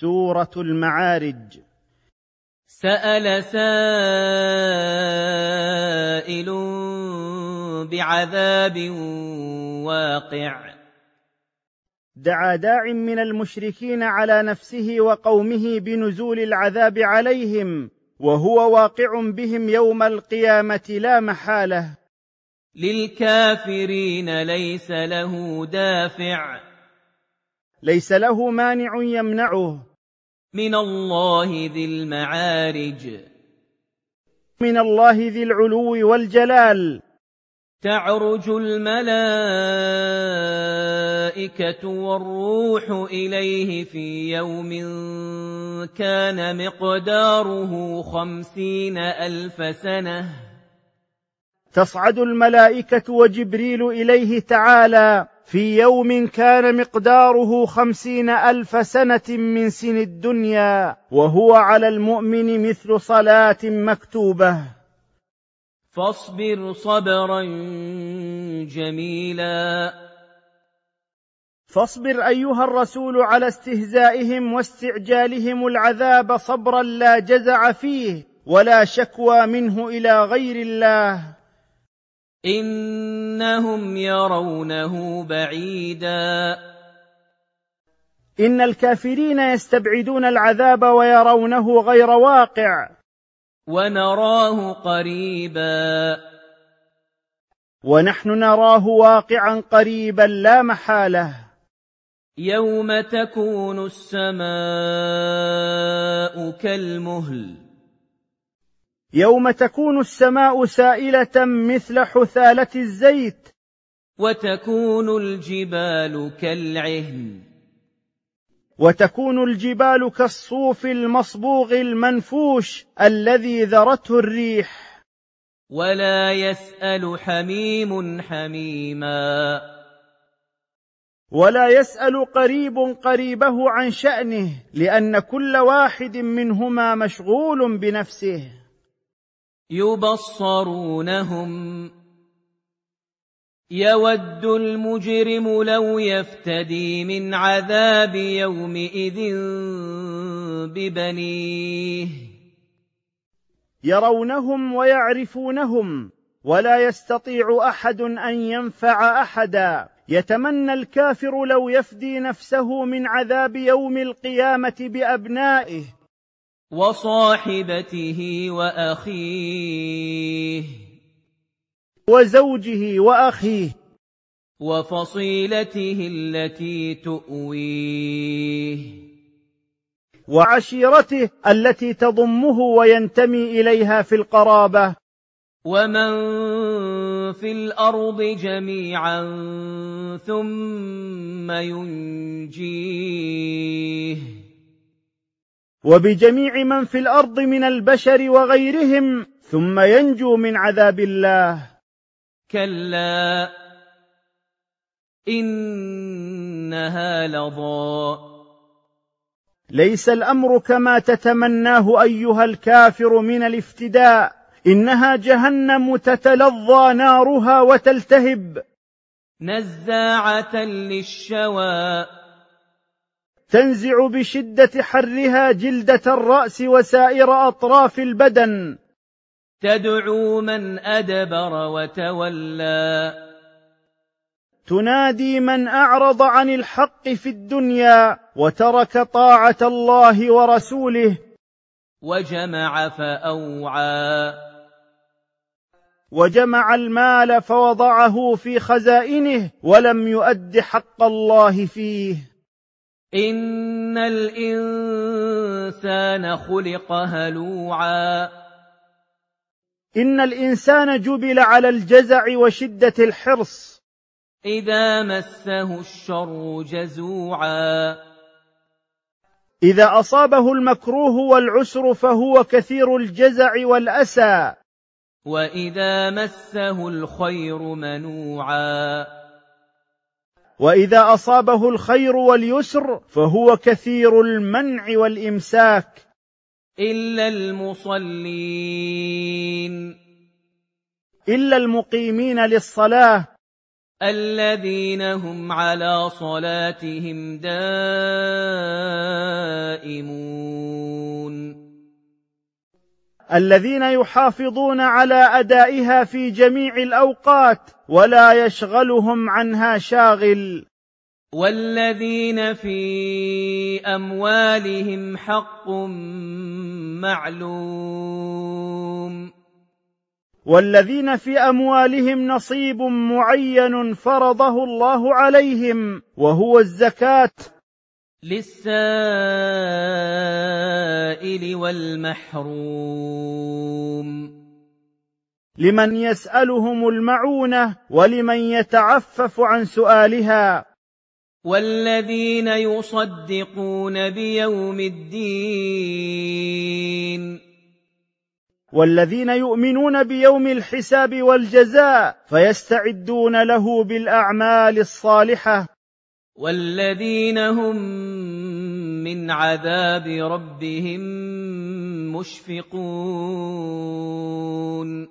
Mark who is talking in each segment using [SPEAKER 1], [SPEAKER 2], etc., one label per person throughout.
[SPEAKER 1] سوره المعارج سال سائل بعذاب واقع
[SPEAKER 2] دعا داع من المشركين على نفسه وقومه بنزول العذاب عليهم وهو واقع بهم يوم القيامه لا محاله
[SPEAKER 1] للكافرين ليس له دافع
[SPEAKER 2] ليس له مانع يمنعه
[SPEAKER 1] من الله ذي المعارج
[SPEAKER 2] من الله ذي العلو والجلال
[SPEAKER 1] تعرج الملائكة والروح إليه في يوم كان مقداره خمسين ألف سنة
[SPEAKER 2] تصعد الملائكه وجبريل اليه تعالى في يوم كان مقداره خمسين الف سنه من سن الدنيا وهو على المؤمن مثل صلاه مكتوبه
[SPEAKER 1] فاصبر صبرا
[SPEAKER 2] جميلا فاصبر ايها الرسول على استهزائهم واستعجالهم العذاب صبرا لا جزع فيه ولا شكوى منه الى غير الله
[SPEAKER 1] إنهم يرونه بعيدا
[SPEAKER 2] إن الكافرين يستبعدون العذاب ويرونه غير واقع
[SPEAKER 1] ونراه
[SPEAKER 2] قريبا ونحن نراه واقعا قريبا لا محاله
[SPEAKER 1] يوم تكون
[SPEAKER 2] السماء كالمهل يوم تكون السماء سائله مثل حثاله الزيت
[SPEAKER 1] وتكون الجبال كالعهن
[SPEAKER 2] وتكون الجبال كالصوف المصبوغ المنفوش الذي ذرته الريح
[SPEAKER 1] ولا يسال حميم حميما
[SPEAKER 2] ولا يسال قريب قريبه عن شانه لان كل واحد منهما مشغول بنفسه
[SPEAKER 1] يبصرونهم يود المجرم لو يفتدي من عذاب يومئذ
[SPEAKER 2] ببنيه يرونهم ويعرفونهم ولا يستطيع احد ان ينفع احدا يتمنى الكافر لو يفدي نفسه من عذاب يوم القيامه بابنائه
[SPEAKER 1] وصاحبته وأخيه
[SPEAKER 2] وزوجه وأخيه
[SPEAKER 1] وفصيلته التي تؤويه
[SPEAKER 2] وعشيرته التي تضمه وينتمي إليها في القرابة
[SPEAKER 1] ومن في الأرض جميعا
[SPEAKER 2] ثم
[SPEAKER 1] ينجيه
[SPEAKER 2] وبجميع من في الارض من البشر وغيرهم ثم ينجو من عذاب الله
[SPEAKER 1] كلا
[SPEAKER 2] انها لظى ليس الامر كما تتمناه ايها الكافر من الافتداء انها جهنم تتلظى نارها وتلتهب
[SPEAKER 1] نزاعه للشوى
[SPEAKER 2] تنزع بشده حرها جلده الراس وسائر اطراف البدن
[SPEAKER 1] تدعو من ادبر وتولى
[SPEAKER 2] تنادي من اعرض عن الحق في الدنيا وترك طاعه الله ورسوله
[SPEAKER 1] وجمع فاوعى
[SPEAKER 2] وجمع المال فوضعه في خزائنه ولم يؤد حق الله فيه
[SPEAKER 1] إن الإنسان خلق هلوعا
[SPEAKER 2] إن الإنسان جبل على الجزع وشدة الحرص
[SPEAKER 1] إذا مسه الشر جزوعا
[SPEAKER 2] إذا أصابه المكروه والعسر فهو كثير الجزع والأسى
[SPEAKER 1] وإذا مسه الخير منوعا
[SPEAKER 2] واذا اصابه الخير واليسر فهو كثير المنع والامساك
[SPEAKER 1] الا المصلين
[SPEAKER 2] الا المقيمين للصلاه
[SPEAKER 1] الذين هم على صلاتهم دائمون
[SPEAKER 2] الذين يحافظون على ادائها في جميع الاوقات ولا يشغلهم عنها شاغل
[SPEAKER 1] والذين في اموالهم حق معلوم
[SPEAKER 2] والذين في اموالهم نصيب معين فرضه الله عليهم وهو الزكاه
[SPEAKER 1] للسائل السائل والمحروم
[SPEAKER 2] لمن يسالهم المعونه ولمن يتعفف عن سؤالها
[SPEAKER 1] والذين يصدقون
[SPEAKER 2] بيوم الدين والذين يؤمنون بيوم الحساب والجزاء فيستعدون له بالاعمال الصالحه
[SPEAKER 1] والذين هم من عذاب ربهم مشفقون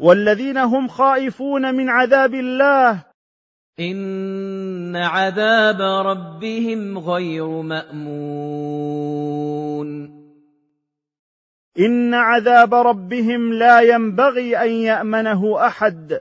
[SPEAKER 2] والذين هم خائفون من عذاب الله
[SPEAKER 1] ان عذاب ربهم غير مامون
[SPEAKER 2] ان عذاب ربهم لا ينبغي ان يامنه احد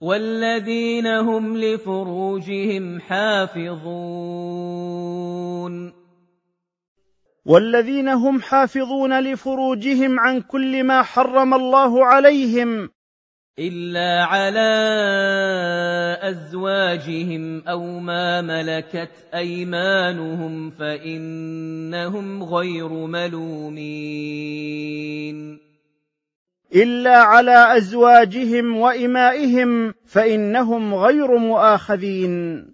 [SPEAKER 1] والذين هم لفروجهم حافظون
[SPEAKER 2] والذين هم حافظون لفروجهم عن كل ما حرم الله عليهم
[SPEAKER 1] الا على ازواجهم او ما ملكت ايمانهم فانهم غير ملومين
[SPEAKER 2] الا على ازواجهم وامائهم فانهم غير مؤاخذين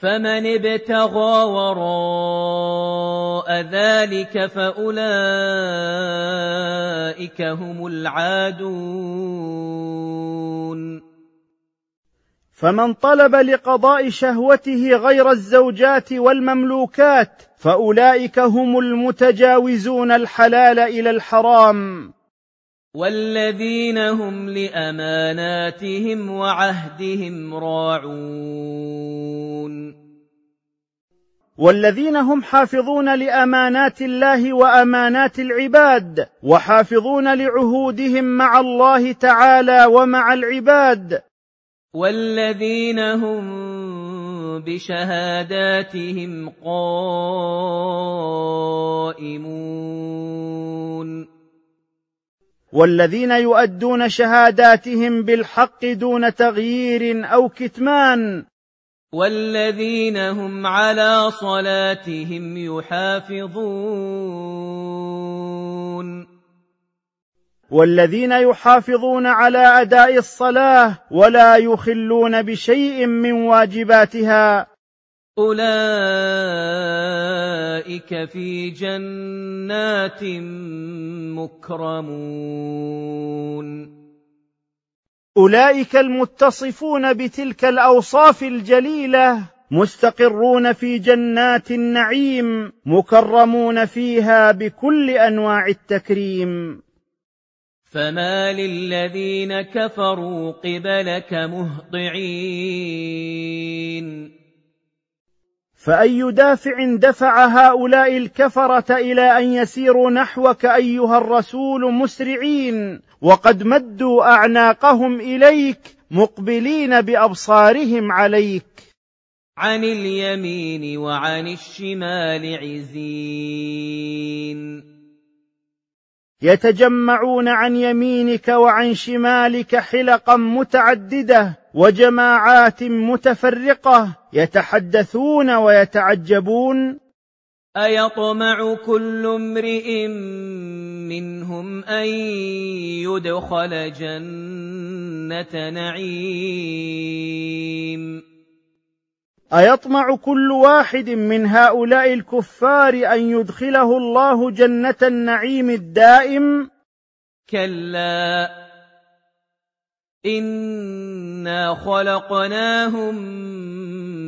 [SPEAKER 1] فمن ابتغى وراء ذلك فاولئك هم العادون
[SPEAKER 2] فمن طلب لقضاء شهوته غير الزوجات والمملوكات فاولئك هم المتجاوزون الحلال الى الحرام
[SPEAKER 1] والذين هم لأماناتهم وعهدهم راعون
[SPEAKER 2] والذين هم حافظون لأمانات الله وأمانات العباد وحافظون لعهودهم مع الله تعالى ومع العباد
[SPEAKER 1] والذين هم بشهاداتهم قائمون
[SPEAKER 2] والذين يؤدون شهاداتهم بالحق دون تغيير او كتمان
[SPEAKER 1] والذين هم على صلاتهم يحافظون
[SPEAKER 2] والذين يحافظون على اداء الصلاه ولا يخلون بشيء من واجباتها
[SPEAKER 1] اولئك في جنات المكرمون
[SPEAKER 2] اولئك المتصفون بتلك الاوصاف الجليله مستقرون في جنات النعيم مكرمون فيها بكل انواع التكريم
[SPEAKER 1] فما للذين كفروا قبلك مهطعين
[SPEAKER 2] فأي دافع دفع هؤلاء الكفرة إلى أن يسيروا نحوك أيها الرسول مسرعين وقد مدوا أعناقهم إليك مقبلين بأبصارهم عليك
[SPEAKER 1] عن اليمين وعن الشمال عزين
[SPEAKER 2] يتجمعون عن يمينك وعن شمالك حلقا متعدده وجماعات متفرقه يتحدثون ويتعجبون
[SPEAKER 1] ايطمع كل امرئ منهم ان يدخل جنه نعيم
[SPEAKER 2] ايطمع كل واحد من هؤلاء الكفار ان يدخله الله جنه النعيم الدائم
[SPEAKER 1] كلا إنا خلقناهم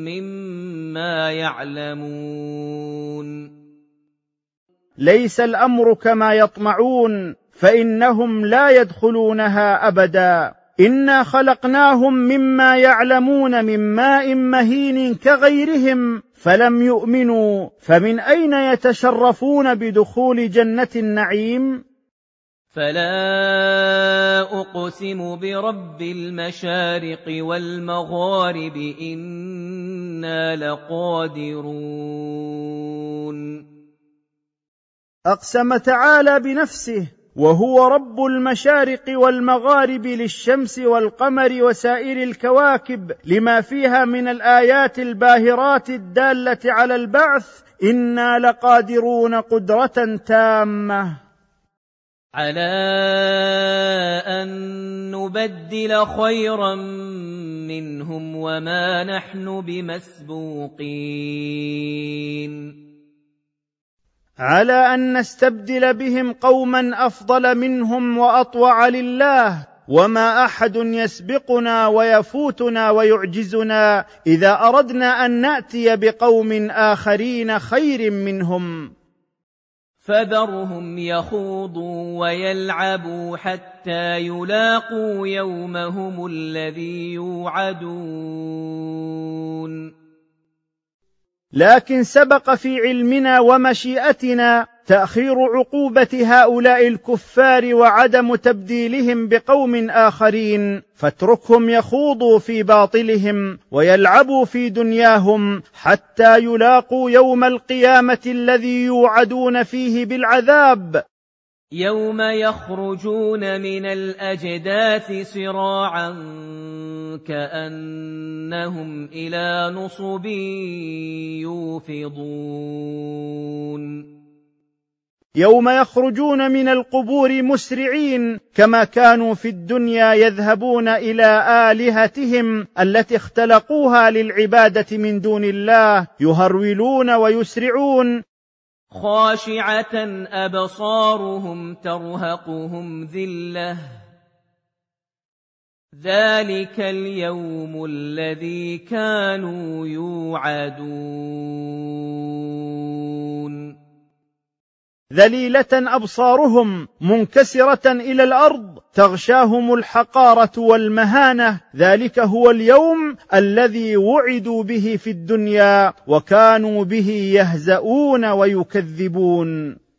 [SPEAKER 1] مما يعلمون
[SPEAKER 2] ليس الامر كما يطمعون فانهم لا يدخلونها ابدا انا خلقناهم مما يعلمون من ماء مهين كغيرهم فلم يؤمنوا فمن اين يتشرفون بدخول جنه النعيم
[SPEAKER 1] فلا أقسم برب المشارق والمغارب إنا لقادرون
[SPEAKER 2] أقسم تعالى بنفسه وهو رب المشارق والمغارب للشمس والقمر وسائر الكواكب لما فيها من الآيات الباهرات الدالة على البعث إنا لقادرون قدرة تامة
[SPEAKER 1] على أن نبدل خيرا منهم وما نحن بمسبوقين
[SPEAKER 2] على أن نستبدل بهم قوما أفضل منهم وأطوع لله وما احد يسبقنا ويفوتنا ويعجزنا اذا اردنا ان ناتي بقوم اخرين خير منهم
[SPEAKER 1] فذرهم يخوضوا ويلعبوا حتى يلاقوا يومهم الذي يوعدون
[SPEAKER 2] لكن سبق في علمنا ومشيئتنا تاخير عقوبه هؤلاء الكفار وعدم تبديلهم بقوم اخرين فاتركهم يخوضوا في باطلهم ويلعبوا في دنياهم حتى يلاقوا يوم القيامه الذي يوعدون فيه بالعذاب
[SPEAKER 1] يوم يخرجون من الاجداث صراعا كانهم الى نصب يوفضون
[SPEAKER 2] يوم يخرجون من القبور مسرعين كما كانوا في الدنيا يذهبون الى الهتهم التي اختلقوها للعباده من دون الله يهرولون ويسرعون
[SPEAKER 1] خاشعه ابصارهم ترهقهم ذله ذلك اليوم الذي كانوا يوعدون
[SPEAKER 2] ذليله ابصارهم منكسره الى الارض تغشاهم الحقاره والمهانه ذلك هو اليوم الذي وعدوا به في الدنيا وكانوا به يهزؤون ويكذبون